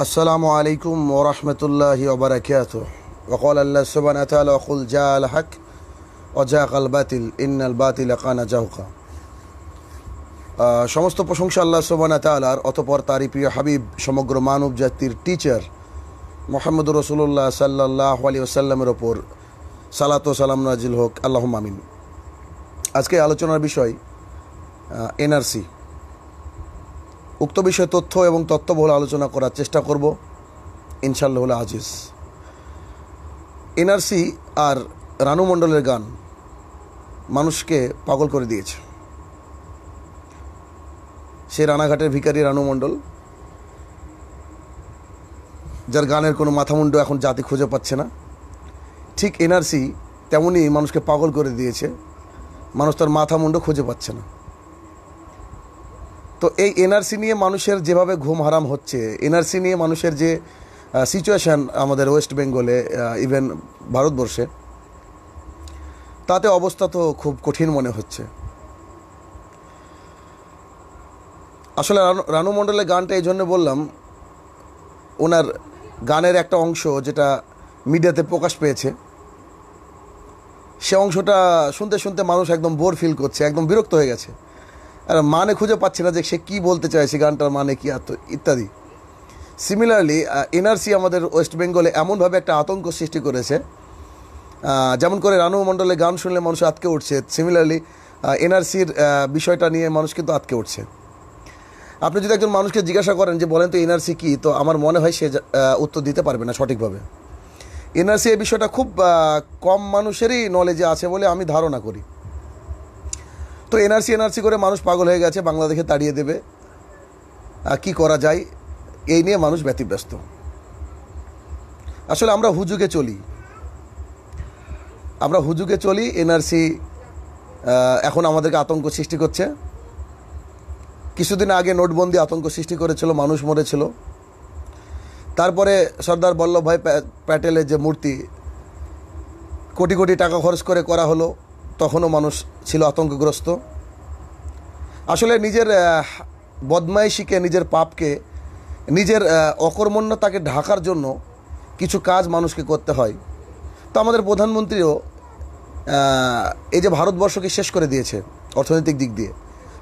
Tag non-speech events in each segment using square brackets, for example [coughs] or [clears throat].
السلام عليكم ورحمة الله وبركاته وقال الله سبحانه وتعالى وقل جاء الحق وجاء الباطل إن الباطل كان جوقا সমস্ত প্রশংসা আল্লাহ সুবানা তালার অতপর তারই প্রিয় হাবিব সমগ্র মানব জাতির টিচার মোহাম্মদ রসুল্লাহ সাল্লাহ আলী ওসাল্লামের ওপর সালাত সালাম নাজিল হোক আল্লাহ মামিন আজকে আলোচনার বিষয় এনআরসি উক্ত বিষয়ে তথ্য এবং তত্ত্ববহুল আলোচনা করার চেষ্টা করব ইনশাল্লাহ আজিজ এনআরসি আর রানু মণ্ডলের গান মানুষকে পাগল করে দিয়েছে সে রানাঘাটের ভিকারি রানু মণ্ডল যার গানের কোনো মাথামুণ্ড এখন জাতি খুঁজে পাচ্ছে না ঠিক এনআরসি তেমনই মানুষকে পাগল করে দিয়েছে মানুষ তার মাথামুণ্ড খুঁজে পাচ্ছে না তো এই এনআরসি নিয়ে মানুষের যেভাবে ঘুম হারাম হচ্ছে এনআরসি নিয়ে মানুষের যে সিচুয়েশান আমাদের ওয়েস্ট বেঙ্গলে ইভেন ভারতবর্ষে তাতে অবস্থা তো খুব কঠিন মনে হচ্ছে আসলে রানু মণ্ডলের গানটা এই জন্য বললাম ওনার গানের একটা অংশ যেটা মিডিয়াতে প্রকাশ পেয়েছে সে অংশটা শুনতে শুনতে মানুষ একদম বোর ফিল করছে একদম বিরক্ত হয়ে গেছে আর মানে খুঁজে পাচ্ছি না যে সে কী বলতে চায় সে গানটার মানে কী ইত্যাদি সিমিলারলি এনআরসি আমাদের ওয়েস্ট বেঙ্গলে এমনভাবে একটা আতঙ্ক সৃষ্টি করেছে যেমন করে রানু মণ্ডলে গান শুনলে মানুষ আটকে উঠছে সিমিলারলি এনআরসির বিষয়টা নিয়ে মানুষ কিন্তু আটকে উঠছে আপনি যদি একজন মানুষকে জিজ্ঞাসা করেন যে বলেন তো এনআরসি কী তো আমার মনে হয় সে উত্তর দিতে পারবে না সঠিকভাবে এনআরসি এই বিষয়টা খুব কম মানুষেরই নলেজে আছে বলে আমি ধারণা করি তো এনআরসি এনআরসি করে মানুষ পাগল হয়ে গেছে বাংলাদেশে তাড়িয়ে দেবে কি করা যায় এই নিয়ে মানুষ ব্যতিব্যস্ত আসলে আমরা হুজুগে চলি আমরা হুজুগে চলি এনআরসি এখন আমাদেরকে আতঙ্ক সৃষ্টি করছে কিছুদিন আগে নোটবন্দি আতঙ্ক সৃষ্টি করেছিল মানুষ মরেছিল তারপরে সর্দার বল্লভভাই প্যাটেলের যে মূর্তি কোটি কোটি টাকা খরচ করে করা হলো তখনও মানুষ ছিল আতঙ্কগ্রস্ত আসলে নিজের বদমাইশিকে নিজের পাপকে নিজের অকর্মণ্যতাকে ঢাকার জন্য কিছু কাজ মানুষকে করতে হয় তো আমাদের প্রধানমন্ত্রীও এই যে ভারতবর্ষকে শেষ করে দিয়েছে অর্থনৈতিক দিক দিয়ে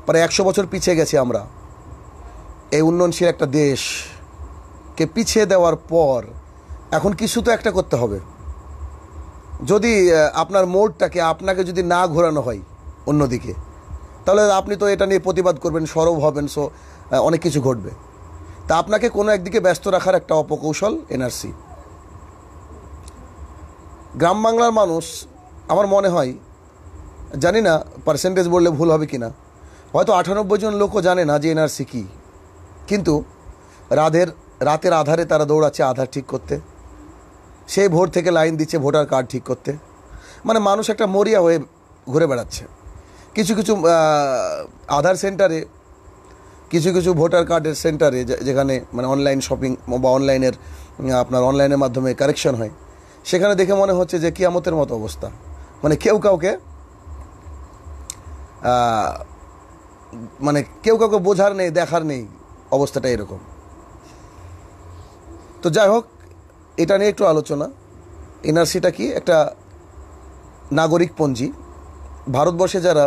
প্রায় একশো বছর পিছিয়ে গেছি আমরা এই উন্নয়নশীল একটা দেশকে পিছিয়ে দেওয়ার পর এখন কিছু তো একটা করতে হবে যদি আপনার মোড়টাকে আপনাকে যদি না ঘোরানো হয় অন্যদিকে তাহলে আপনি তো এটা নিয়ে প্রতিবাদ করবেন সরব হবেন সো অনেক কিছু ঘটবে তা আপনাকে কোনো একদিকে ব্যস্ত রাখার একটা অপকৌশল এনআরসি গ্রাম বাংলার মানুষ আমার মনে হয় জানি না পার্সেন্টেজ বললে ভুল হবে কি না হয়তো আটানব্বই জন লোকও জানে না যে এনআরসি কী কিন্তু রাধের রাতের আধারে তারা দৌড়াচ্ছে আধার ঠিক করতে সেই ভোর থেকে লাইন দিচ্ছে ভোটার কার্ড ঠিক করতে মানে মানুষ একটা মরিয়া হয়ে ঘুরে বেড়াচ্ছে কিছু কিছু আধার সেন্টারে কিছু কিছু ভোটার কার্ডের সেন্টারে যেখানে মানে অনলাইন শপিং বা অনলাইনের আপনার অনলাইনের মাধ্যমে কারেকশন হয় সেখানে দেখে মনে হচ্ছে যে কিয়ামতের মতো অবস্থা মানে কেউ কাউকে মানে কেউ কাউকে বোঝার নেই দেখার নেই অবস্থাটা এরকম তো যাই হোক এটা নিয়ে একটু আলোচনা এনআরসিটা কি একটা নাগরিক পঞ্জি ভারতবর্ষে যারা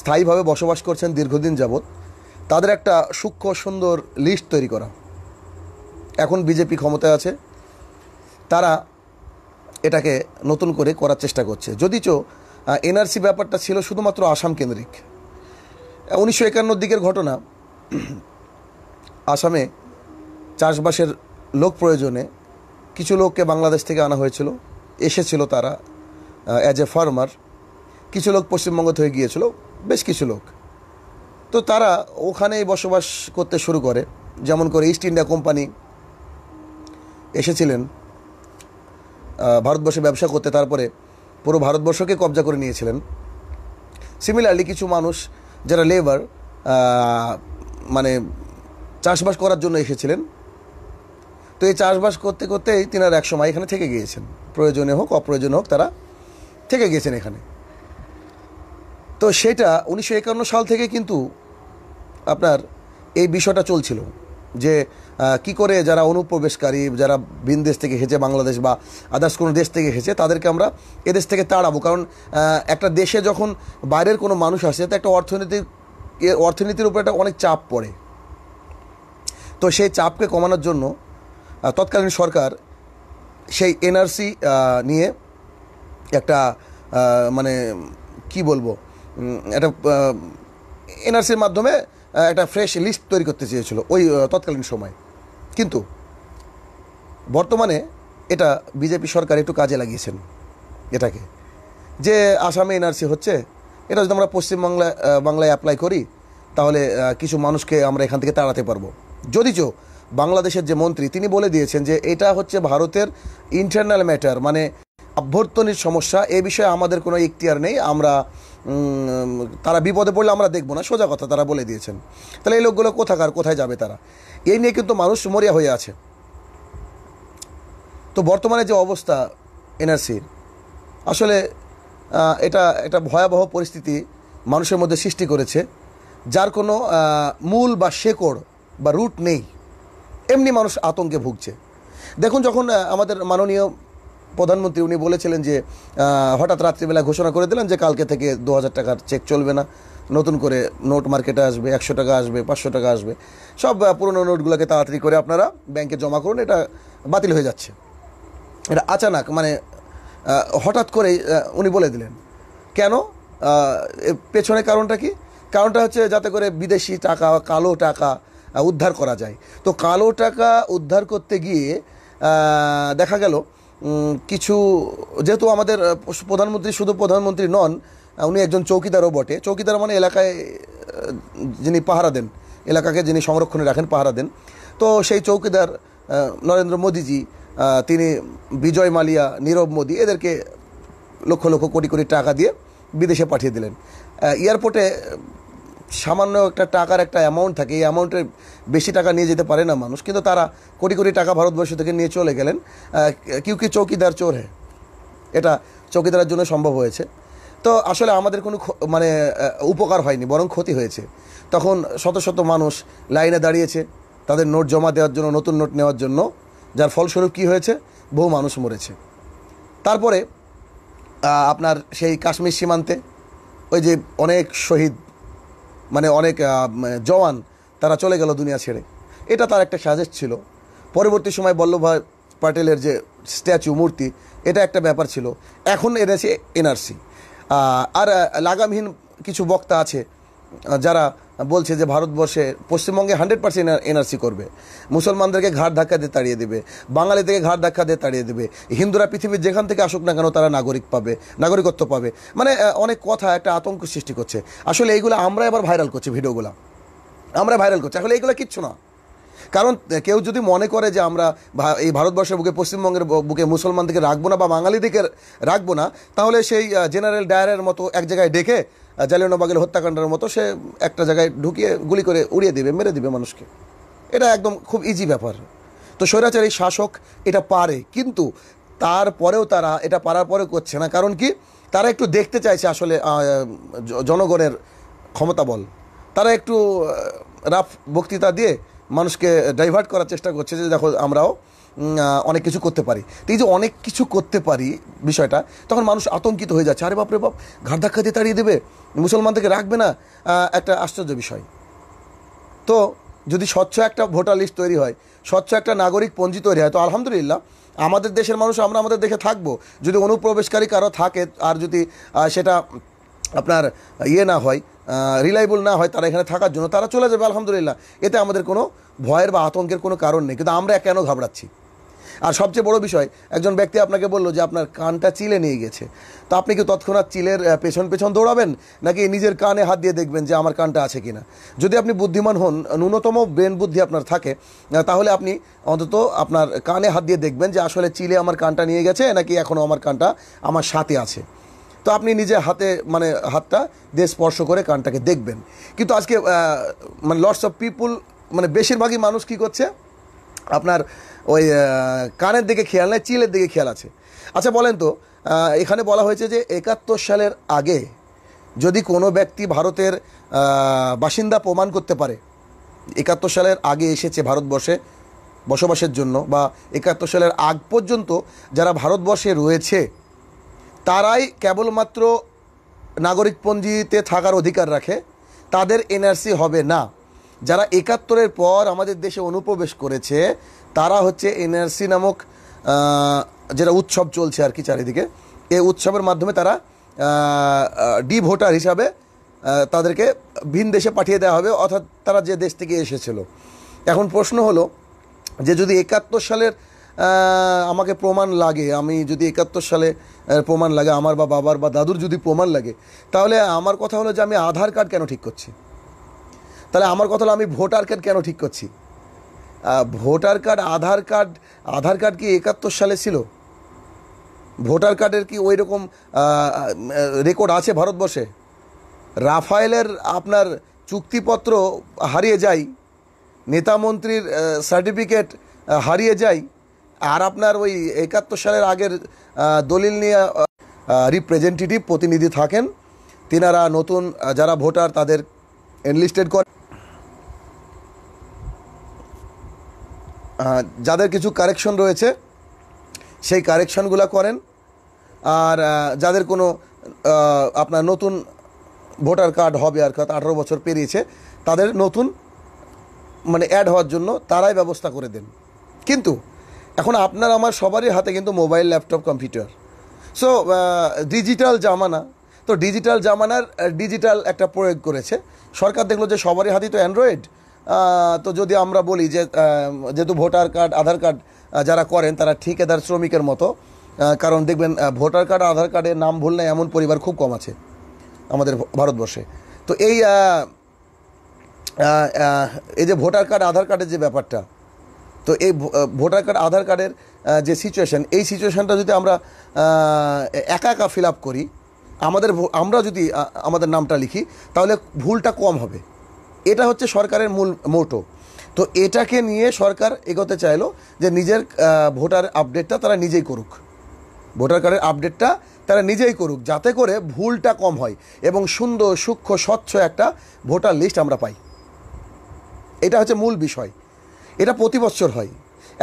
স্থায়ীভাবে বসবাস করছেন দীর্ঘদিন যাবৎ তাদের একটা সূক্ষ্ম সুন্দর লিস্ট তৈরি করা এখন বিজেপি ক্ষমতায় আছে তারা এটাকে নতুন করে করার চেষ্টা করছে যদিচ এনআরসি ব্যাপারটা ছিল শুধুমাত্র আসাম কেন্দ্রিক উনিশশো একান্নর দিকের ঘটনা [clears throat] আসামে চাষবাসের লোক প্রয়োজনে কিছু লোককে বাংলাদেশ থেকে আনা হয়েছিল এসেছিল তারা অ্যাজ এ ফার্মার কিছু লোক পশ্চিমবঙ্গ থেকে গিয়েছিল বেশ কিছু লোক তো তারা ওখানেই বসবাস করতে শুরু করে যেমন করে ইস্ট ইন্ডিয়া কোম্পানি এসেছিলেন ভারতবর্ষে ব্যবসা করতে তারপরে পুরো ভারতবর্ষকে কবজা করে নিয়েছিলেন সিমিলারলি কিছু মানুষ যারা লেবার মানে চাষবাস করার জন্য এসেছিলেন তো এই চাষবাস করতে করতেই তিনার এক সময় এখানে থেকে গিয়েছেন প্রয়োজনে হোক অপ্রয়োজনে হোক তারা থেকে গিয়েছেন এখানে তো সেটা উনিশশো একান্ন সাল থেকে কিন্তু আপনার এই বিষয়টা চলছিল যে কি করে যারা অনুপ্রবেশকারী যারা বিনদেশ থেকে হেসে বাংলাদেশ বা আদার্স কোনো দেশ থেকে হেসে তাদেরকে আমরা এদেশ থেকে তাড়াবো কারণ একটা দেশে যখন বাইরের কোনো মানুষ আসে তো একটা অর্থনীতির অর্থনীতির উপর একটা অনেক চাপ পড়ে তো সেই চাপকে কমানোর জন্য তৎকালীন সরকার সেই এনআরসি নিয়ে একটা মানে কি বলবো একটা এনআরসির মাধ্যমে একটা ফ্রেশ লিস্ট তৈরি করতে চেয়েছিল ওই তৎকালীন সময় কিন্তু বর্তমানে এটা বিজেপি সরকার একটু কাজে লাগিয়েছেন এটাকে যে আসামে এনআরসি হচ্ছে এটা যদি আমরা পশ্চিমবাংলা বাংলায় অ্যাপ্লাই করি তাহলে কিছু মানুষকে আমরা এখান থেকে তাড়াতে পারবো যদি চো বাংলাদেশের যে মন্ত্রী তিনি বলে দিয়েছেন যে এটা হচ্ছে ভারতের ইন্টারনাল ম্যাটার মানে আভ্যন্তরীণ সমস্যা এ বিষয়ে আমাদের কোনো ইখতিয়ার নেই আমরা তারা বিপদে পড়লে আমরা দেখবো না সোজা কথা তারা বলে দিয়েছেন তাহলে এই লোকগুলো কোথাকার কোথায় যাবে তারা এই নিয়ে কিন্তু মানুষ মরিয়া হয়ে আছে তো বর্তমানে যে অবস্থা এনআরসির আসলে এটা একটা ভয়াবহ পরিস্থিতি মানুষের মধ্যে সৃষ্টি করেছে যার কোনো মূল বা শেকড় বা রুট নেই এমনি মানুষ আতঙ্কে ভুগছে দেখুন যখন আমাদের মাননীয় প্রধানমন্ত্রী উনি বলেছিলেন যে হঠাৎ রাত্রিবেলা ঘোষণা করে দিলেন যে কালকে থেকে দু হাজার টাকার চেক চলবে না নতুন করে নোট মার্কেটে আসবে একশো টাকা আসবে পাঁচশো টাকা আসবে সব পুরনো নোটগুলোকে তাড়াতাড়ি করে আপনারা ব্যাংকে জমা করুন এটা বাতিল হয়ে যাচ্ছে এটা আচানক মানে হঠাৎ করে উনি বলে দিলেন কেন পেছনে কারণটা কি কারণটা হচ্ছে যাতে করে বিদেশি টাকা কালো টাকা উদ্ধার করা যায় তো কালো টাকা উদ্ধার করতে গিয়ে দেখা গেল কিছু যেহেতু আমাদের প্রধানমন্ত্রী শুধু প্রধানমন্ত্রী নন উনি একজন চৌকিদারও বটে চৌকিদার মানে এলাকায় যিনি পাহারা দেন এলাকাকে যিনি সংরক্ষণে রাখেন পাহারা দেন তো সেই চৌকিদার নরেন্দ্র মোদীজি তিনি বিজয় মালিয়া নীরব মোদী এদেরকে লক্ষ লক্ষ কোটি কোটি টাকা দিয়ে বিদেশে পাঠিয়ে দিলেন এয়ারপোর্টে সামান্য একটা টাকার একটা অ্যামাউন্ট থাকে এই অ্যামাউন্টের বেশি টাকা নিয়ে যেতে পারে না মানুষ কিন্তু তারা কোটি কোটি টাকা ভারতবর্ষ থেকে নিয়ে চলে গেলেন কিউ কি চৌকিদার চোর হ্যাঁ এটা চৌকিদারের জন্য সম্ভব হয়েছে তো আসলে আমাদের কোনো মানে উপকার হয়নি বরং ক্ষতি হয়েছে তখন শত শত মানুষ লাইনে দাঁড়িয়েছে তাদের নোট জমা দেওয়ার জন্য নতুন নোট নেওয়ার জন্য যার ফলস্বরূপ কি হয়েছে বহু মানুষ মরেছে তারপরে আপনার সেই কাশ্মীর সীমান্তে ওই যে অনেক শহীদ মানে অনেক জওয়ান তারা চলে গেল দুনিয়া ছেড়ে এটা তার একটা সাজেস্ট ছিল পরবর্তী সময় বল্লভভাই প্যাটেলের যে স্ট্যাচু মূর্তি এটা একটা ব্যাপার ছিল এখন এনেছে এনআরসি আর লাগামহীন কিছু বক্তা আছে যারা বলছে যে ভারতবর্ষে পশ্চিমবঙ্গে হান্ড্রেড পার্সেন্ট এনআরসি করবে মুসলমানদেরকে ঘাট ধাক্কা দিয়ে তাড়িয়ে দেবে বাঙালিদেরকে ঘাট ধাক্কা দিয়ে তাড়িয়ে দেবে হিন্দুরা পৃথিবীর যেখান থেকে আসুক না কেন তারা নাগরিক পাবে নাগরিকত্ব পাবে মানে অনেক কথা একটা আতঙ্ক সৃষ্টি করছে আসলে এইগুলো আমরা এবার ভাইরাল করছি ভিডিওগুলো আমরা ভাইরাল করছি আসলে এইগুলো কিচ্ছু না কারণ কেউ যদি মনে করে যে আমরা এই ভারতবর্ষের বুকে পশ্চিমবঙ্গের বুকে মুসলমানদেরকে রাখবো না বা বাঙালিদেরকে রাখবো না তাহলে সেই জেনারেল ডায়ারের মতো এক জায়গায় ডেকে জালিয়ানবাগের হত্যাকাণ্ডের মতো সে একটা জায়গায় ঢুকিয়ে গুলি করে উড়িয়ে দিবে মেরে দিবে মানুষকে এটা একদম খুব ইজি ব্যাপার তো স্বৈরাচারী শাসক এটা পারে কিন্তু তারপরেও তারা এটা পারার পরে করছে না কারণ কি তারা একটু দেখতে চাইছে আসলে জনগণের ক্ষমতা বল তারা একটু রাফ বক্তৃতা দিয়ে মানুষকে ডাইভার্ট করার চেষ্টা করছে যে দেখো আমরাও অনেক কিছু করতে পারি তো এই যে অনেক কিছু করতে পারি বিষয়টা তখন মানুষ আতঙ্কিত হয়ে যাচ্ছে আরে বাপরে বাপ ঘাট ধাক্কা দিয়ে তাড়িয়ে দেবে মুসলমান থেকে রাখবে না একটা আশ্চর্য বিষয় তো যদি স্বচ্ছ একটা ভোটার লিস্ট তৈরি হয় স্বচ্ছ একটা নাগরিক পঞ্জি তৈরি হয় তো আলহামদুলিল্লাহ আমাদের দেশের মানুষ আমরা আমাদের দেশে থাকবো যদি অনুপ্রবেশকারী কারো থাকে আর যদি সেটা আপনার ইয়ে না হয় রিলাইবল না হয় তারা এখানে থাকার জন্য তারা চলে যাবে আলহামদুলিল্লাহ এতে আমাদের কোনো ভয়ের বা আতঙ্কের কোনো কারণ নেই কিন্তু আমরা কেন ঘাবড়াচ্ছি আর সবচেয়ে বড় বিষয় একজন ব্যক্তি আপনাকে বললো যে আপনার কানটা চিলে নিয়ে গেছে তো আপনি কি তৎক্ষণাৎ চিলের পেছন পেছন দৌড়াবেন নাকি নিজের কানে হাত দিয়ে দেখবেন যে আমার কানটা আছে কিনা যদি আপনি বুদ্ধিমান হন ন্যূনতম ব্রেন বুদ্ধি আপনার থাকে তাহলে আপনি অন্তত আপনার কানে হাত দিয়ে দেখবেন যে আসলে চিলে আমার কানটা নিয়ে গেছে নাকি এখনও আমার কানটা আমার সাথে আছে তো আপনি নিজে হাতে মানে হাতটা দিয়ে স্পর্শ করে কানটাকে দেখবেন কিন্তু আজকে মানে লটস অফ পিপুল মানে বেশিরভাগই মানুষ কী করছে আপনার ওই কানের দিকে খেয়াল নেই চিলের দিকে খেয়াল আছে আচ্ছা বলেন তো এখানে বলা হয়েছে যে একাত্তর সালের আগে যদি কোনো ব্যক্তি ভারতের বাসিন্দা প্রমাণ করতে পারে একাত্তর সালের আগে এসেছে ভারতবর্ষে বসবাসের জন্য বা একাত্তর সালের আগ পর্যন্ত যারা ভারতবর্ষে রয়েছে তারাই কেবলমাত্র নাগরিকপঞ্জিতে থাকার অধিকার রাখে তাদের এনআরসি হবে না যারা একাত্তরের পর আমাদের দেশে অনুপ্রবেশ করেছে তারা হচ্ছে এনআরসি নামক যেটা উৎসব চলছে আর কি চারিদিকে এই উৎসবের মাধ্যমে তারা ডি ভোটার হিসাবে তাদেরকে ভিন দেশে পাঠিয়ে দেওয়া হবে অর্থাৎ তারা যে দেশ থেকে এসেছিল এখন প্রশ্ন হলো যে যদি একাত্তর সালের আমাকে প্রমাণ লাগে আমি যদি একাত্তর সালে প্রমাণ লাগে আমার বা বাবার বা দাদুর যদি প্রমাণ লাগে তাহলে আমার কথা হলো যে আমি আধার কার্ড কেন ঠিক করছি তাহলে আমার কথা হলো আমি ভোটার কার্ড কেন ঠিক করছি voter card Aadhaar card Aadhaar card কি একাত্তর সালে ছিল ভোটার কার্ডের কি ওই রকম রেকর্ড আছে ভারতবর্ষে রাফায়েলের আপনার চুক্তিপত্র হারিয়ে যায় নেতামন্ত্রীর সার্টিফিকেট হারিয়ে যায় আর আপনার ওই একাত্তর সালের আগের দলিল নিয়ে রিপ্রেজেন্টেটিভ প্রতিনিধি থাকেন তিনারা নতুন যারা ভোটার তাদের এনলিস্টেড করেন যাদের কিছু কারেকশন রয়েছে সেই কারেকশনগুলো করেন আর যাদের কোনো আপনার নতুন ভোটার কার্ড হবে আর কার্ড আঠারো বছর পেরিয়েছে তাদের নতুন মানে অ্যাড হওয়ার জন্য তারাই ব্যবস্থা করে দেন কিন্তু এখন আপনার আমার সবারই হাতে কিন্তু mobile laptop computer so digital জামানা তো ডিজিটাল জামানার ডিজিটাল একটা প্রয়োগ করেছে সরকার দেখলো যে সবারই হাতেই তো অ্যান্ড্রয়েড তো যদি আমরা বলি যে যেহেতু ভোটার কার্ড আধার কার্ড যারা করেন তারা ঠিকাদার শ্রমিকের মতো কারণ দেখবেন ভোটার কার্ড আধার কার্ডে নাম ভুল নেয় এমন পরিবার খুব কম আছে আমাদের ভারতবর্ষে তো এই এই যে ভোটার কার্ড আধার কার্ডের যে ব্যাপারটা তো এই ভোটার কার্ড আধার কার্ডের যে সিচুয়েশান এই সিচুয়েশানটা যদি আমরা একা একা ফিল আপ করি আমাদের আমরা যদি আমাদের নামটা লিখি তাহলে ভুলটা কম হবে এটা হচ্ছে সরকারের মূল মোটো তো এটাকে নিয়ে সরকার এগোতে চাইলো যে নিজের ভোটার আপডেটটা তারা নিজেই করুক ভোটার কার্ডের আপডেটটা তারা নিজেই করুক যাতে করে ভুলটা কম হয় এবং সুন্দর সূক্ষ্ম স্বচ্ছ একটা ভোটার লিস্ট আমরা পাই এটা হচ্ছে মূল বিষয় এটা প্রতি বছর হয়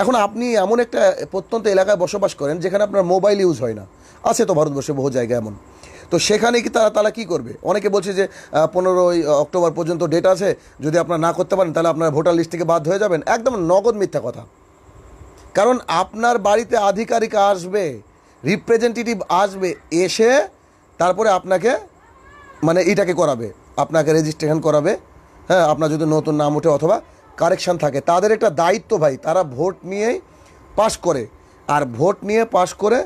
এখন আপনি এমন একটা প্রত্যন্ত এলাকায় বসবাস করেন যেখানে আপনার মোবাইল ইউজ হয় না আছে তো ভারতবর্ষে বহু জায়গা এমন তো সেখানে কি তারা তারা কি করবে অনেকে বলছে যে পনেরোই অক্টোবর পর্যন্ত ডেট আছে যদি আপনারা না করতে পারেন তাহলে আপনার ভোটার লিস্ট থেকে বাদ হয়ে যাবেন একদম নগদ মিথ্যা কথা কারণ আপনার বাড়িতে আধিকারিক আসবে রিপ্রেজেন্টেটিভ আসবে এসে তারপরে আপনাকে মানে এটাকে করাবে আপনাকে রেজিস্ট্রেশন করাবে হ্যাঁ আপনার যদি নতুন নাম ওঠে অথবা কারেকশান থাকে তাদের একটা দায়িত্ব ভাই তারা ভোট নিয়েই পাশ করে আর ভোট নিয়ে পাশ করে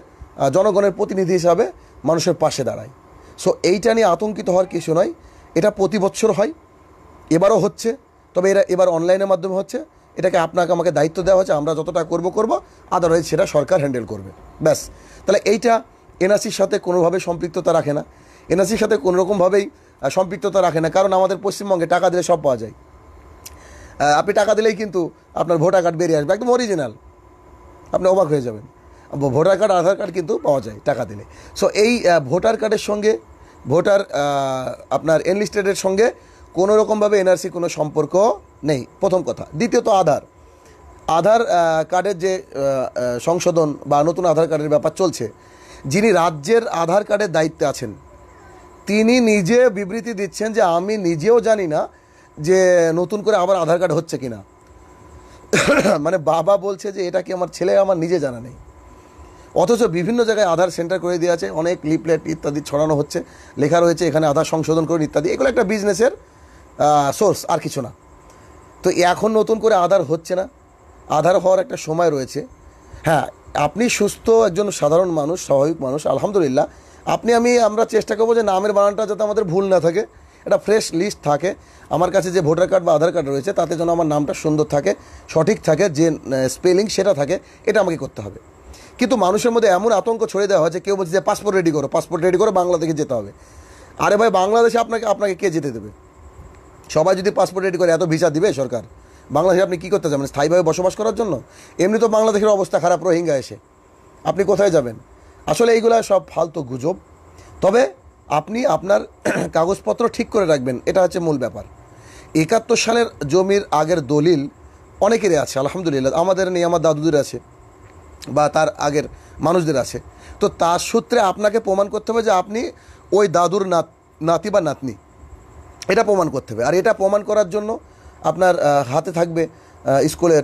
জনগণের প্রতিনিধি হিসাবে মানুষের পাশে দাঁড়ায় সো এইটা নিয়ে আতঙ্কিত হওয়ার কিছু নয় এটা প্রতি বছর হয় এবারও হচ্ছে তবে এরা এবার অনলাইনের মাধ্যমে হচ্ছে এটাকে আপনাকে আমাকে দায়িত্ব দেওয়া হচ্ছে আমরা যতটা করব করব আদারওয়াইজ সেটা সরকার হ্যান্ডেল করবে ব্যাস তাহলে এইটা এনআরসির সাথে কোনোভাবে সম্পৃক্ততা রাখে না এনআরসির সাথে কোনোরকমভাবেই সম্পৃক্ততা রাখে না কারণ আমাদের পশ্চিমবঙ্গে টাকা দিলে সব পাওয়া যায় আপনি টাকা দিলেই কিন্তু আপনার ভোটার কার্ড বেরিয়ে আসবে একদম অরিজিনাল আপনি অবাক হয়ে যাবেন ভোটার কার্ড আধার কার্ড কিন্তু পাওয়া যায় টাকা দিলে সো এই ভোটার কার্ডের সঙ্গে ভোটার আপনার এনলিস্টেডের সঙ্গে কোনো রকমভাবে এনআরসি কোনো সম্পর্ক নেই প্রথম কথা দ্বিতীয়ত আধার আধার কার্ডের যে সংশোধন বা নতুন আধার কার্ডের ব্যাপার চলছে যিনি রাজ্যের আধার কার্ডের দায়িত্বে আছেন তিনি নিজে বিবৃতি দিচ্ছেন যে আমি নিজেও জানি না যে নতুন করে আবার আধার কার্ড হচ্ছে কি না [coughs] মানে বাবা বলছে যে এটা কি আমার ছেলে আমার নিজে জানা নেই অথচ বিভিন্ন জায়গায় আধার সেন্টার করে দেওয়া আছে অনেক লিপলেট ইত্যাদি ছড়ানো হচ্ছে লেখা রয়েছে এখানে আধার সংশোধন করুন ইত্যাদি এগুলো একটা বিজনেসের সোর্স আর কিছু না তো এখন নতুন করে আধার হচ্ছে না আধার হওয়ার একটা সময় রয়েছে হ্যাঁ আপনি সুস্থ একজন সাধারণ মানুষ স্বাভাবিক মানুষ আলহামদুলিল্লাহ আপনি আমি আমরা চেষ্টা করবো যে নামের বানানটা যাতে আমাদের ভুল না থাকে একটা ফ্রেশ লিস্ট থাকে আমার কাছে যে ভোটার কার্ড বা আধার কার্ড রয়েছে তাতে যেন আমার নামটা সুন্দর থাকে সঠিক থাকে যে স্পেলিং সেটা থাকে এটা আমাকে করতে হবে কিন্তু মানুষের মধ্যে এমন আতঙ্ক ছড়িয়ে দেওয়া হয় যে কেউ বলছে যে পাসপোর্ট রেডি করো পাসপোর্ট রেডি করো বাংলাদেশে যেতে হবে আরে ভাই বাংলাদেশে আপনাকে আপনাকে কে যেতে দেবে সবাই যদি পাসপোর্ট রেডি করে এত ভিসা দিবে সরকার বাংলাদেশে আপনি কী করতে যাবেন স্থায়ীভাবে বসবাস করার জন্য এমনি তো বাংলাদেশের অবস্থা খারাপ রোহিঙ্গা এসে আপনি কোথায় যাবেন আসলে এইগুলো সব ফালতু গুজব তবে আপনি আপনার [clears throat] কাগজপত্র ঠিক করে রাখবেন এটা হচ্ছে মূল ব্যাপার একাত্তর সালের জমির আগের দলিল অনেকেরই আছে আলহামদুলিল্লাহ আমাদের নেই আমার দাদুদের আছে বা তার আগের মানুষদের আছে তো তার সূত্রে আপনাকে প্রমাণ করতে হবে যে আপনি ওই দাদুর নাত নাতি বা নাতনি এটা প্রমাণ করতে হবে আর এটা প্রমাণ করার জন্য আপনার হাতে থাকবে স্কুলের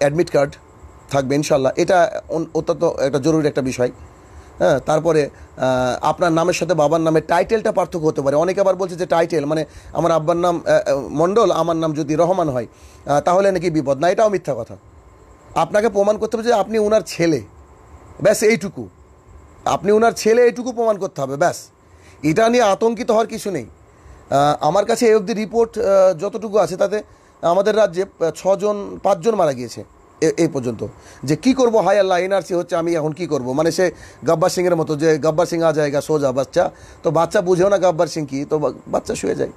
অ্যাডমিট কার্ড থাকবে ইনশাল্লাহ এটা অত্যন্ত একটা জরুরি একটা বিষয় হ্যাঁ তারপরে আপনার নামের সাথে বাবার নামে টাইটেলটা পার্থক্য হতে পারে অনেকে আবার বলছে যে টাইটেল মানে আমার আব্বার নাম মণ্ডল আমার নাম যদি রহমান হয় তাহলে নাকি বিপদ না এটাও মিথ্যা কথা আপনাকে প্রমাণ করতে হবে যে আপনি ওনার ছেলে ব্যাস এইটুকু আপনি ওনার ছেলে এইটুকু প্রমাণ করতে হবে ব্যাস এটা নিয়ে আতঙ্কিত হওয়ার কিছু নেই আমার কাছে এই অবধি রিপোর্ট যতটুকু আছে তাতে আমাদের রাজ্যে ছজন পাঁচজন মারা গিয়েছে এই পর্যন্ত যে কি করব হাই আল্লাহ এনআরসি হচ্ছে আমি এখন কি করব মানে সে গাব্বার সিংয়ের মতো যে গাব্বার সিং আ জায়গা সোজা বাচ্চা তো বাচ্চা বুঝেও না গাব্বার সিং কি তো বাচ্চা শুয়ে যায়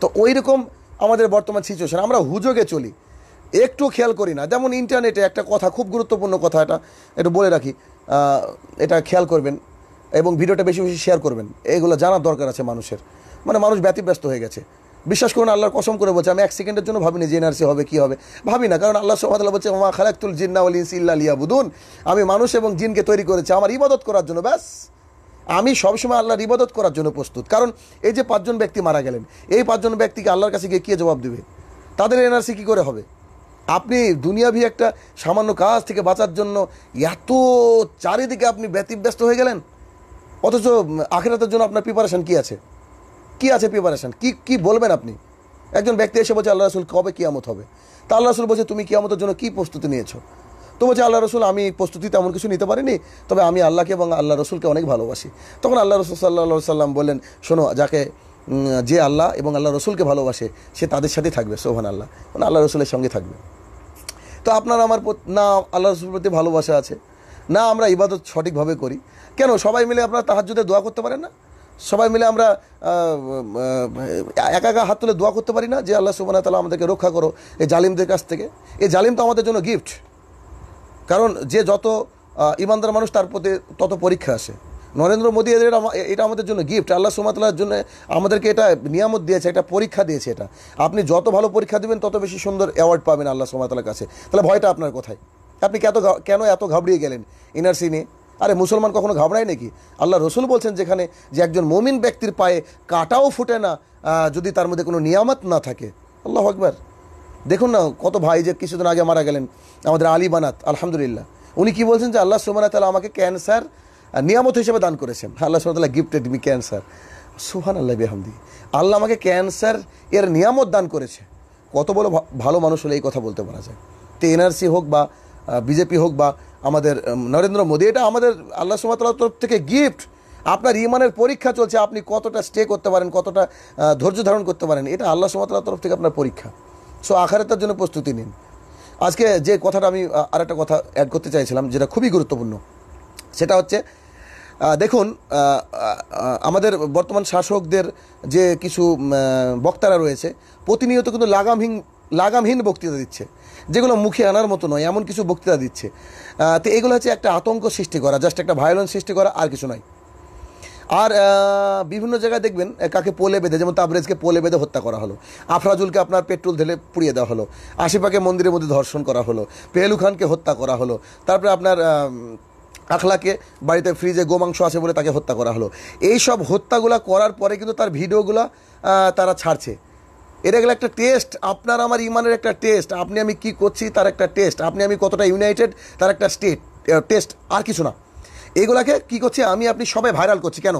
তো ওই রকম আমাদের বর্তমান সিচুয়েশান আমরা হুজোগে চলি একটু খেয়াল করি না যেমন ইন্টারনেটে একটা কথা খুব গুরুত্বপূর্ণ কথা এটা একটু বলে রাখি এটা খেয়াল করবেন এবং ভিডিওটা বেশি বেশি শেয়ার করবেন এগুলো জানার দরকার আছে মানুষের মানে মানুষ ব্যতিব্যস্ত হয়ে গেছে বিশ্বাস করুন আল্লাহর কসম করে বলছে আমি এক সেকেন্ডের জন্য ভাবিনি যে এনআরসি হবে কী হবে ভাবি না কারণ আল্লাহ সোহাদাল বলছে মা খালাকুল জিন্না ইনস ইল্লা লিয়াবুদুন আমি মানুষ এবং জিনকে তৈরি করেছি আমার ইবাদত করার জন্য ব্যাস আমি সবসময় আল্লাহর ইবাদত করার জন্য প্রস্তুত কারণ এই যে পাঁচজন ব্যক্তি মারা গেলেন এই পাঁচজন ব্যক্তিকে আল্লাহর কাছে গিয়ে কে জবাব দেবে তাদের এনআরসি কী করে হবে আপনি দুনিয়াভি একটা সামান্য কাজ থেকে বাঁচার জন্য এত চারিদিকে আপনি ব্যতিব্যস্ত হয়ে গেলেন অথচ আখেরাতের জন্য আপনার প্রিপারেশান কী আছে কি আছে প্রিপারেশান কি কি বলবেন আপনি একজন ব্যক্তি এসে বলছে আল্লাহ রসুল কবে কিয়ামত হবে তা আল্লাহ রসুল বলছে তুমি কিয়ামতের জন্য কি প্রস্তুতি নিয়েছো তো বলছে আল্লাহ রসুল আমি প্রস্তুতি তেমন কিছু নিতে পারিনি তবে আমি আল্লাহকে এবং আল্লাহ রসুলকে অনেক ভালোবাসি তখন আল্লাহ রসুল সাল্লাহ সাল্লাম বললেন শোনো যাকে যে আল্লাহ এবং আল্লাহ রসুলকে ভালোবাসে সে তাদের সাথেই থাকবে সোহান আল্লাহ মানে আল্লাহ রসুলের সঙ্গে থাকবে তো আপনার আমার না আল্লাহ রসুল প্রতি ভালোবাসা আছে না আমরা ইবাদত সঠিকভাবে করি কেন সবাই মিলে আপনারা যদি দোয়া করতে পারেন না সবাই মিলে আমরা একা একা হাত তুলে দোয়া করতে পারি না যে আল্লাহ সুবানা তালা আমাদেরকে রক্ষা করো এই জালিমদের কাছ থেকে এই জালিম তো আমাদের জন্য গিফট কারণ যে যত ইমানদার মানুষ তার প্রতি তত পরীক্ষা আসে নরেন্দ্র মোদী এদের এটা আমাদের জন্য গিফট আল্লাহ সুমাতলার জন্য আমাদেরকে এটা নিয়ামত দিয়েছে একটা পরীক্ষা দিয়েছে এটা আপনি যত ভালো পরীক্ষা দেবেন তত বেশি সুন্দর অ্যাওয়ার্ড পাবেন আল্লাহ সুমাতলার কাছে তাহলে ভয়টা আপনার কথায় আপনি কত কেন এত ঘাবড়িয়ে গেলেন এনআরসি নিয়ে আরে মুসলমান কখনো ঘাবড়ায় নাকি আল্লাহ রসুল বলছেন যেখানে যে একজন মমিন ব্যক্তির পায়ে কাটাও ফুটে না যদি তার মধ্যে কোনো নিয়ামত না থাকে আল্লাহ আকবার দেখুন না কত ভাই যে কিছুদিন আগে মারা গেলেন আমাদের আলী বানাত আলহামদুলিল্লাহ উনি কি বলছেন যে আল্লাহ সুমানা তালা আমাকে ক্যান্সার নিয়ামত হিসেবে দান করেছেন আল্লাহ সুমতাল্লাহ গিফটেড মি ক্যান্সার সুহান আল্লাহ বেহামদি আল্লাহ আমাকে ক্যান্সার এর নিয়ামত দান করেছে কত বড় ভালো মানুষ হলে এই কথা বলতে পারা যায় তো এনআরসি হোক বা বিজেপি হোক বা আমাদের নরেন্দ্র মোদী এটা আমাদের আল্লাহ সুমাতার তরফ থেকে গিফট আপনার ইমানের পরীক্ষা চলছে আপনি কতটা স্টে করতে পারেন কতটা ধৈর্য ধারণ করতে পারেন এটা আল্লাহ সুমাতার তরফ থেকে আপনার পরীক্ষা সো তার জন্য প্রস্তুতি নিন আজকে যে কথাটা আমি আর একটা কথা অ্যাড করতে চাইছিলাম যেটা খুবই গুরুত্বপূর্ণ সেটা হচ্ছে দেখুন আমাদের বর্তমান শাসকদের যে কিছু বক্তারা রয়েছে প্রতিনিয়ত কিন্তু লাগামহীন লাগামহীন বক্তৃতা দিচ্ছে যেগুলো মুখে আনার মতো নয় এমন কিছু বক্তৃতা দিচ্ছে তো এগুলো হচ্ছে একটা আতঙ্ক সৃষ্টি করা জাস্ট একটা ভায়োলেন্স সৃষ্টি করা আর কিছু নয় আর বিভিন্ন জায়গায় দেখবেন কাকে পোলে বেঁধে যেমন তাবরেজকে পোলে বেঁধে হত্যা করা হলো আফরাজুলকে আপনার পেট্রোল ঢেলে পুড়িয়ে দেওয়া হলো আশিপাকে মন্দিরের মধ্যে ধর্ষণ করা হলো পেহলু খানকে হত্যা করা হলো তারপরে আপনার আখলাকে বাড়িতে ফ্রিজে গোমাংস আছে বলে তাকে হত্যা করা হলো এই সব হত্যাগুলো করার পরে কিন্তু তার ভিডিওগুলো তারা ছাড়ছে এটা গেলে একটা টেস্ট আপনার আমার ইমানের একটা টেস্ট আপনি আমি কি করছি তার একটা টেস্ট আপনি আমি কতটা ইউনাইটেড তার একটা স্টেট টেস্ট আর কিছু না এগুলাকে কি করছে আমি আপনি সবাই ভাইরাল করছি কেন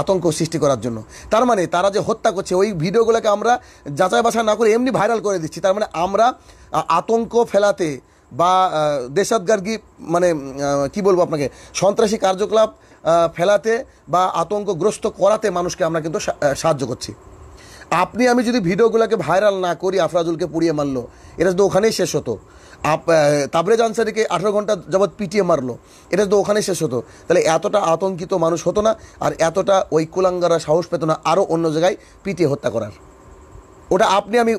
আতঙ্ক সৃষ্টি করার জন্য তার মানে তারা যে হত্যা করছে ওই ভিডিওগুলোকে আমরা যাচাই বাছাই না করে এমনি ভাইরাল করে দিচ্ছি তার মানে আমরা আতঙ্ক ফেলাতে বা দেশাদগার্গী মানে কি বলবো আপনাকে সন্ত্রাসী কার্যকলাপ ফেলাতে বা আতঙ্কগ্রস্ত করাতে মানুষকে আমরা কিন্তু সাহায্য করছি আপনি আমি যদি ভিডিওগুলোকে ভাইরাল না করি আফরাজুলকে পুড়িয়ে মারলো এটা তো ওখানেই শেষ হতো আপ তাবরেজ আনসারিকে আঠেরো ঘন্টা যাবৎ পিটিয়ে মারলো এটা তো ওখানেই শেষ হতো তাহলে এতটা আতঙ্কিত মানুষ হতো না আর এতটা ওই সাহস পেত না আরও অন্য জায়গায় পিটিয়ে হত্যা করার ওটা আপনি আমি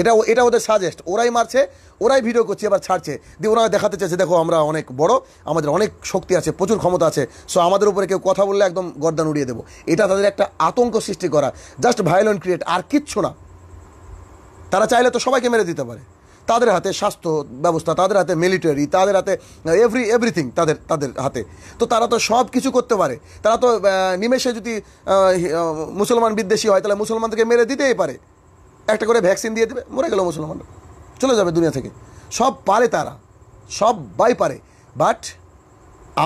এটা এটা ওদের সাজেস্ট ওরাই মারছে ওরাই ভিডিও করছে এবার ছাড়ছে দিয়ে ওরা দেখাতে চাইছে দেখো আমরা অনেক বড় আমাদের অনেক শক্তি আছে প্রচুর ক্ষমতা আছে সো আমাদের উপরে কেউ কথা বললে একদম গর্দান উড়িয়ে দেবো এটা তাদের একটা আতঙ্ক সৃষ্টি করা জাস্ট ভায়োলেন্ট ক্রিয়েট আর কিচ্ছু না তারা চাইলে তো সবাইকে মেরে দিতে পারে তাদের হাতে স্বাস্থ্য ব্যবস্থা তাদের হাতে মিলিটারি তাদের হাতে এভরি uh, এভরিথিং তাদের তাদের হাতে তো তারা তো সব কিছু করতে পারে তারা তো uh, নিমেষে যদি uh, মুসলমান বিদ্বেষী হয় তাহলে মুসলমানদেরকে মেরে দিতেই পারে একটা করে ভ্যাকসিন দিয়ে দেবে মরে গেল মুসলমান চলে যাবে দুনিয়া থেকে সব পারে তারা সব বাই পারে বাট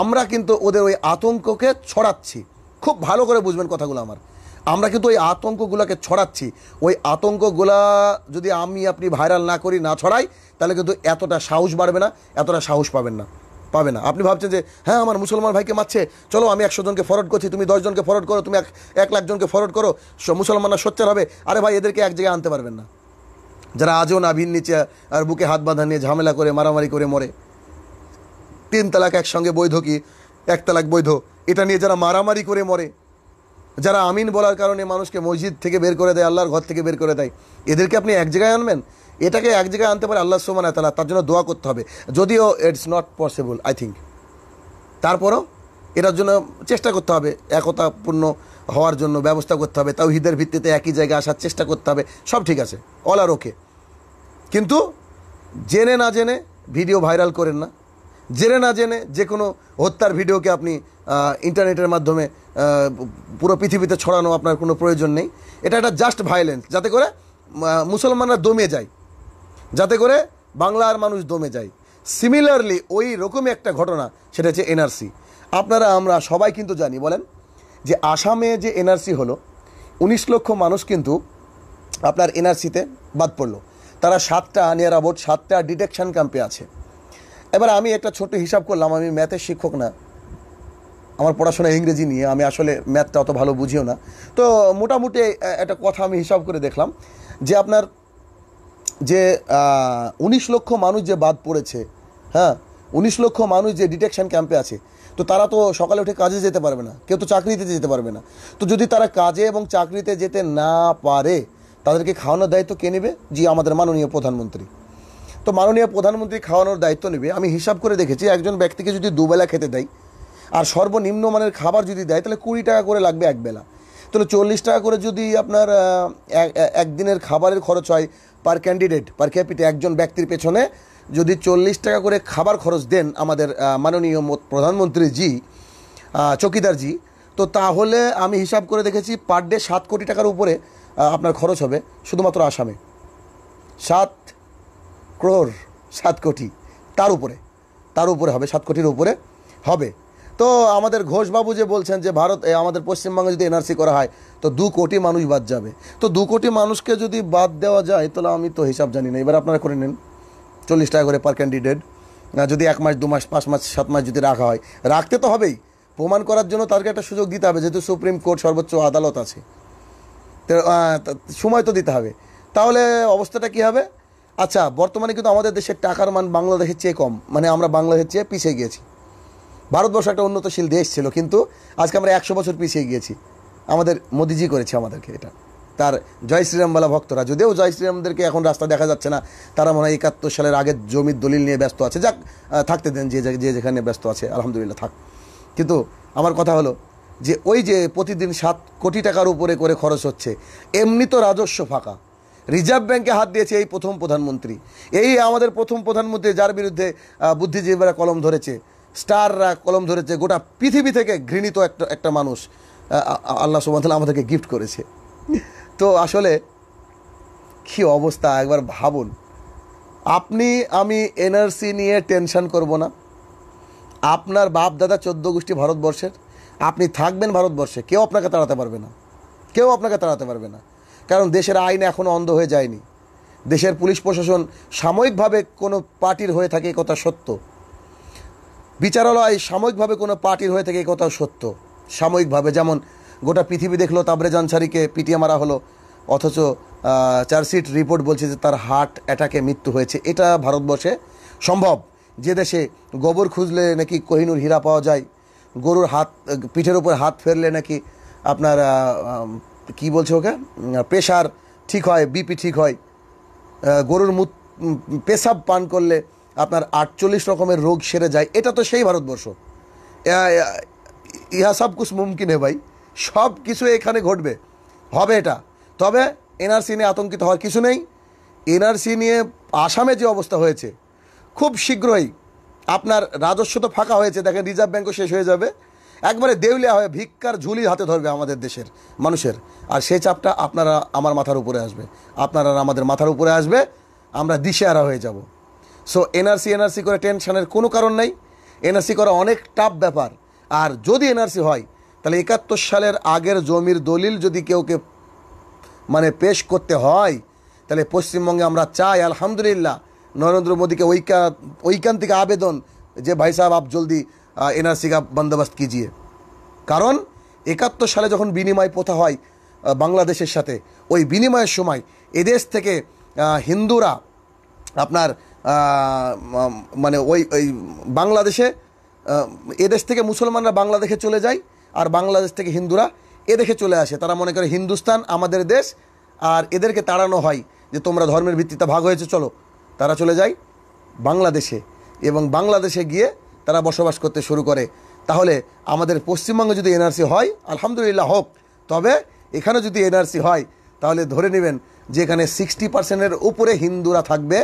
আমরা কিন্তু ওদের ওই আতঙ্ককে ছড়াচ্ছি খুব ভালো করে বুঝবেন কথাগুলো আমার আমরা কিন্তু ওই আতঙ্কগুলোকে ছড়াচ্ছি ওই আতঙ্কগুলা যদি আমি আপনি ভাইরাল না করি না ছড়াই তাহলে কিন্তু এতটা সাহস বাড়বে না এতটা সাহস পাবেন না পাবে না আপনি ভাবছেন যে হ্যাঁ আমার মুসলমান ভাইকে মারছে চলো আমি একশো জনকে ফরড করছি তুমি দশজনকে ফরড করো তুমি এক এক লাখ জনকে ফরড করো মুসলমানরা সোচ্চার হবে আরে ভাই এদেরকে এক জায়গায় আনতে পারবেন না যারা আজও ভিন নিচে আর বুকে হাত বাঁধা নিয়ে ঝামেলা করে মারামারি করে মরে তিন তালাক একসঙ্গে বৈধ কি এক তালাক বৈধ এটা নিয়ে যারা মারামারি করে মরে যারা আমিন বলার কারণে মানুষকে মসজিদ থেকে বের করে দেয় আল্লাহর ঘর থেকে বের করে দেয় এদেরকে আপনি এক জায়গায় আনবেন এটাকে এক জায়গায় আনতে পারে আল্লাহ সুমান তালা তার জন্য দোয়া করতে হবে যদিও it's not possible I think তারপরও এটার জন্য চেষ্টা করতে হবে একতাপূর্ণ হওয়ার জন্য ব্যবস্থা করতে হবে তাও হিদের ভিত্তিতে একই জায়গায় আসার চেষ্টা করতে হবে সব ঠিক আছে অল আর ওকে কিন্তু জেনে না জেনে ভিডিও ভাইরাল করেন না জেনে না জেনে যে কোনো হত্যার ভিডিওকে আপনি ইন্টারনেটের মাধ্যমে পুরো পৃথিবীতে ছড়ানো আপনার কোনো প্রয়োজন নেই এটা একটা জাস্ট ভায়োলেন্স যাতে করে মুসলমানরা দমে যায় যাতে করে বাংলার মানুষ দমে যায় সিমিলারলি ওই রকমই একটা ঘটনা সেটা হচ্ছে এনআরসি আপনারা আমরা সবাই কিন্তু জানি বলেন যে আসামে যে এনআরসি হলো উনিশ লক্ষ মানুষ কিন্তু আপনার এনআরসিতে বাদ পড়লো তারা সাতটা নিয়ার আবোট সাতটা ডিটেকশান ক্যাম্পে আছে এবার আমি একটা ছোট হিসাব করলাম আমি ম্যাথের শিক্ষক না আমার পড়াশোনা ইংরেজি নিয়ে আমি আসলে ম্যাথটা অত ভালো বুঝিও না তো মোটামুটি একটা কথা আমি হিসাব করে দেখলাম যে আপনার যে উনিশ লক্ষ মানুষ যে বাদ পড়েছে হ্যাঁ উনিশ লক্ষ মানুষ যে ডিটেকশন ক্যাম্পে আছে তো তারা তো সকালে উঠে কাজে যেতে পারবে না কেউ তো চাকরিতে যেতে পারবে না তো যদি তারা কাজে এবং চাকরিতে যেতে না পারে তাদেরকে খাওয়ানোর দায়িত্ব কে নেবে জি আমাদের মাননীয় প্রধানমন্ত্রী তো মাননীয় প্রধানমন্ত্রী খাওয়ানোর দায়িত্ব নেবে আমি হিসাব করে দেখেছি একজন ব্যক্তিকে যদি দুবেলা খেতে দেয় আর সর্বনিম্ন মানের খাবার যদি দেয় তাহলে কুড়ি টাকা করে লাগবে একবেলা তাহলে চল্লিশ টাকা করে যদি আপনার একদিনের খাবারের খরচ হয় পার ক্যান্ডিডেট পার ক্যাপিটে একজন ব্যক্তির পেছনে যদি চল্লিশ টাকা করে খাবার খরচ দেন আমাদের মাননীয় প্রধানমন্ত্রী জি চকিদার জি তো তাহলে আমি হিসাব করে দেখেছি পার ডে সাত কোটি টাকার উপরে আপনার খরচ হবে শুধুমাত্র আসামে সাত ক্রোর সাত কোটি তার উপরে তার উপরে হবে সাত কোটির উপরে হবে তো আমাদের ঘোষবাবু যে বলছেন যে ভারত আমাদের পশ্চিমবঙ্গে যদি এনআরসি করা হয় তো দু কোটি মানুষ বাদ যাবে তো দু কোটি মানুষকে যদি বাদ দেওয়া যায় তাহলে আমি তো হিসাব জানি না এবার আপনারা করে নিন চল্লিশ টাকা করে পার ক্যান্ডিডেট যদি এক মাস দু মাস পাঁচ মাস সাত মাস যদি রাখা হয় রাখতে তো হবেই প্রমাণ করার জন্য তাদেরকে একটা সুযোগ দিতে হবে যেহেতু সুপ্রিম কোর্ট সর্বোচ্চ আদালত আছে সময় তো দিতে হবে তাহলে অবস্থাটা কি হবে আচ্ছা বর্তমানে কিন্তু আমাদের দেশের টাকার মান বাংলাদেশের চেয়ে কম মানে আমরা বাংলাদেশের চেয়ে পিছিয়ে গিয়েছি ভারতবর্ষ একটা উন্নতশীল দেশ ছিল কিন্তু আজকে আমরা একশো বছর পিছিয়ে গিয়েছি আমাদের মোদিজি করেছে আমাদেরকে এটা তার জয় শ্রীরাম বলা ভক্তরা যদিও জয় শ্রীরামদেরকে এখন রাস্তা দেখা যাচ্ছে না তারা মনে হয় একাত্তর সালের আগের জমির দলিল নিয়ে ব্যস্ত আছে যাক থাকতে দেন যে যে যেখানে ব্যস্ত আছে আলহামদুলিল্লাহ থাক কিন্তু আমার কথা হলো যে ওই যে প্রতিদিন সাত কোটি টাকার উপরে করে খরচ হচ্ছে এমনি তো রাজস্ব ফাঁকা রিজার্ভ ব্যাংকে হাত দিয়েছে এই প্রথম প্রধানমন্ত্রী এই আমাদের প্রথম প্রধানমন্ত্রী যার বিরুদ্ধে বুদ্ধিজীবীরা কলম ধরেছে স্টাররা কলম ধরেছে গোটা পৃথিবী থেকে ঘৃণিত একটা একটা মানুষ আল্লাহ সুবাহতাল্লাহ আমাদেরকে গিফট করেছে তো আসলে কী অবস্থা একবার ভাবুন আপনি আমি এনআরসি নিয়ে টেনশন করব না আপনার বাপ দাদা চোদ্দ গোষ্ঠী ভারতবর্ষের আপনি থাকবেন ভারতবর্ষে কেউ আপনাকে তাড়াতে পারবে না কেউ আপনাকে তাড়াতে পারবে না কারণ দেশের আইন এখনও অন্ধ হয়ে যায়নি দেশের পুলিশ প্রশাসন সাময়িকভাবে কোনো পার্টির হয়ে থাকে কথা সত্য বিচারালয় সাময়িকভাবে কোনো পার্টির হয়ে থেকে কথাও সত্য সাময়িকভাবে যেমন গোটা পৃথিবী দেখলো তাবরেজ আনসারিকে পিটিয়ে মারা হলো অথচ চার্জশিট রিপোর্ট বলছে যে তার হার্ট অ্যাটাকে মৃত্যু হয়েছে এটা ভারতবর্ষে সম্ভব যে দেশে গোবর খুঁজলে নাকি কোহিনুর হীরা পাওয়া যায় গরুর হাত পিঠের উপর হাত ফেরলে নাকি আপনার কি বলছে ওকে প্রেশার ঠিক হয় বিপি ঠিক হয় গরুর মু পেশাব পান করলে আপনার আটচল্লিশ রকমের রোগ সেরে যায় এটা তো সেই ভারতবর্ষ ইহা সব কিছু মুমকিন হে ভাই সব কিছু এখানে ঘটবে হবে এটা তবে এনআরসি নিয়ে আতঙ্কিত হওয়ার কিছু নেই এনআরসি নিয়ে আসামে যে অবস্থা হয়েছে খুব শীঘ্রই আপনার রাজস্ব তো ফাঁকা হয়েছে দেখেন রিজার্ভ ব্যাঙ্কও শেষ হয়ে যাবে একবারে দেউলিয়া হয়ে ভিক্ষার ঝুলি হাতে ধরবে আমাদের দেশের মানুষের আর সেই চাপটা আপনারা আমার মাথার উপরে আসবে আপনারা আমাদের মাথার উপরে আসবে আমরা দিশেহারা হয়ে যাব সো এনআরসি এনআরসি করে টেনশনের কোনো কারণ নাই এনআরসি করা অনেক টাফ ব্যাপার আর যদি এনআরসি হয় তাহলে একাত্তর সালের আগের জমির দলিল যদি কেউকে মানে পেশ করতে হয় তাহলে পশ্চিমবঙ্গে আমরা চাই আলহামদুলিল্লাহ নরেন্দ্র মোদীকে ওইকা থেকে আবেদন যে ভাই সাহেব আপ জলদি এনআরসি কা বন্দোবস্ত কিজিয়ে কারণ একাত্তর সালে যখন বিনিময় প্রথা হয় বাংলাদেশের সাথে ওই বিনিময়ের সময় এদেশ থেকে হিন্দুরা আপনার মানে ওই ওই বাংলাদেশে এদেশ থেকে মুসলমানরা বাংলাদেশে চলে যায় আর বাংলাদেশ থেকে হিন্দুরা এদেশে চলে আসে তারা মনে করে হিন্দুস্তান আমাদের দেশ আর এদেরকে তাড়ানো হয় যে তোমরা ধর্মের ভিত্তিতে ভাগ হয়েছে চলো তারা চলে যায় বাংলাদেশে এবং বাংলাদেশে গিয়ে তারা বসবাস করতে শুরু করে তাহলে আমাদের পশ্চিমবঙ্গে যদি এনআরসি হয় আলহামদুলিল্লাহ হোক তবে এখানে যদি এনআরসি হয় তাহলে ধরে নেবেন যেখানে সিক্সটি পার্সেন্টের উপরে হিন্দুরা থাকবে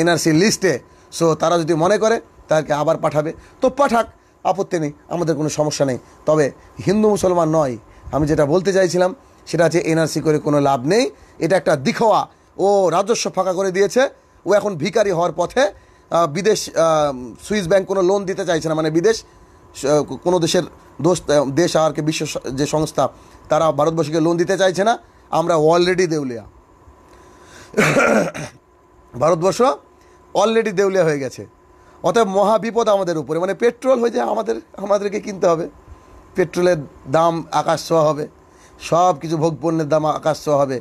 এনআরসি লিস্টে সো তারা যদি মনে করে তাকে আবার পাঠাবে তো পাঠাক আপত্তি নেই আমাদের কোনো সমস্যা নেই তবে হিন্দু মুসলমান নয় আমি যেটা বলতে চাইছিলাম সেটা হচ্ছে এনআরসি করে কোনো লাভ নেই এটা একটা দিখোয়া ও রাজস্ব ফাঁকা করে দিয়েছে ও এখন ভিকারি হওয়ার পথে বিদেশ সুইস ব্যাংক কোনো লোন দিতে চাইছে না মানে বিদেশ কোনো দেশের দোষ দেশ আর কি বিশ্ব যে সংস্থা তারা ভারতবর্ষকে লোন দিতে চাইছে না আমরা অলরেডি দেউলিয়া [coughs] ভারতবর্ষ অলরেডি দেউলিয়া হয়ে গেছে অতএব মহা বিপদ আমাদের উপরে মানে পেট্রোল হয়ে যায় আমাদের আমাদেরকে কিনতে হবে পেট্রোলের দাম আকাশ ছোঁয়া হবে সব কিছু ভোগপণ্যের দাম আকাশ ছোঁয়া হবে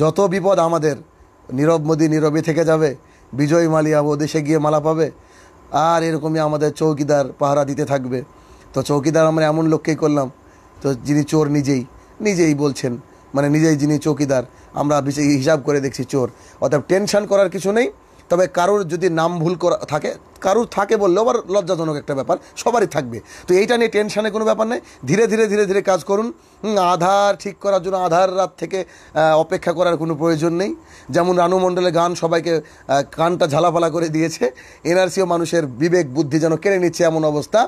যত বিপদ আমাদের নীরব মোদী নীরবে থেকে যাবে বিজয় মালিয়া ও দেশে গিয়ে মালা পাবে আর এরকমই আমাদের চৌকিদার পাহারা দিতে থাকবে তো চৌকিদার আমরা এমন লোককেই করলাম তো যিনি চোর নিজেই নিজেই বলছেন মানে নিজেই যিনি চৌকিদার আমরা হিসাব করে দেখছি চোর অর্থাৎ টেনশন করার কিছু নেই তবে কারোর যদি নাম ভুল করা থাকে কারোর থাকে বললেও আবার লজ্জাজনক একটা ব্যাপার সবারই থাকবে তো এইটা নিয়ে টেনশানে কোনো ব্যাপার নেই ধীরে ধীরে ধীরে ধীরে কাজ করুন আধার ঠিক করার জন্য আধার রাত থেকে অপেক্ষা করার কোনো প্রয়োজন নেই যেমন রানু মণ্ডলের গান সবাইকে কানটা ঝালাফালা করে দিয়েছে এনআরসিও মানুষের বিবেক বুদ্ধি যেন কেড়ে নিচ্ছে এমন অবস্থা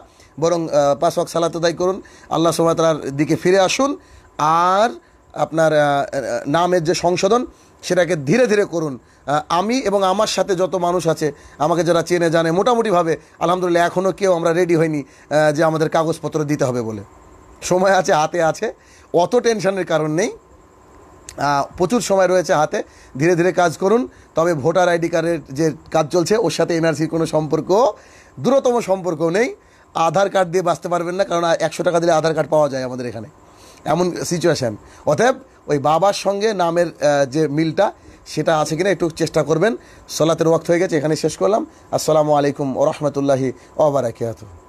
বরং পাঁচ ওয়াক সালাতে করুন আল্লাহ সোমাতার দিকে ফিরে আসুন আর আপনার নামের যে সংশোধন সেটাকে ধীরে ধীরে করুন আমি এবং আমার সাথে যত মানুষ আছে আমাকে যারা চেনে জানে মোটামুটিভাবে আলহামদুলিল্লাহ এখনও কেউ আমরা রেডি হয়নি যে আমাদের কাগজপত্র দিতে হবে বলে সময় আছে হাতে আছে অত টেনশনের কারণ নেই প্রচুর সময় রয়েছে হাতে ধীরে ধীরে কাজ করুন তবে ভোটার আইডি কার্ডের যে কাজ চলছে ওর সাথে এনআরসির কোনো সম্পর্ক দূরতম সম্পর্ক নেই আধার কার্ড দিয়ে বাঁচতে পারবেন না কারণ একশো টাকা দিলে আধার কার্ড পাওয়া যায় আমাদের এখানে এমন সিচুয়েশান অতএব ওই বাবার সঙ্গে নামের যে মিলটা সেটা আছে কিনা একটু চেষ্টা করবেন সলাতের ওয়াক্ত হয়ে গেছে এখানে শেষ করলাম আসসালামু আলাইকুম ও রহমতুল্লাহি ওবরাকাত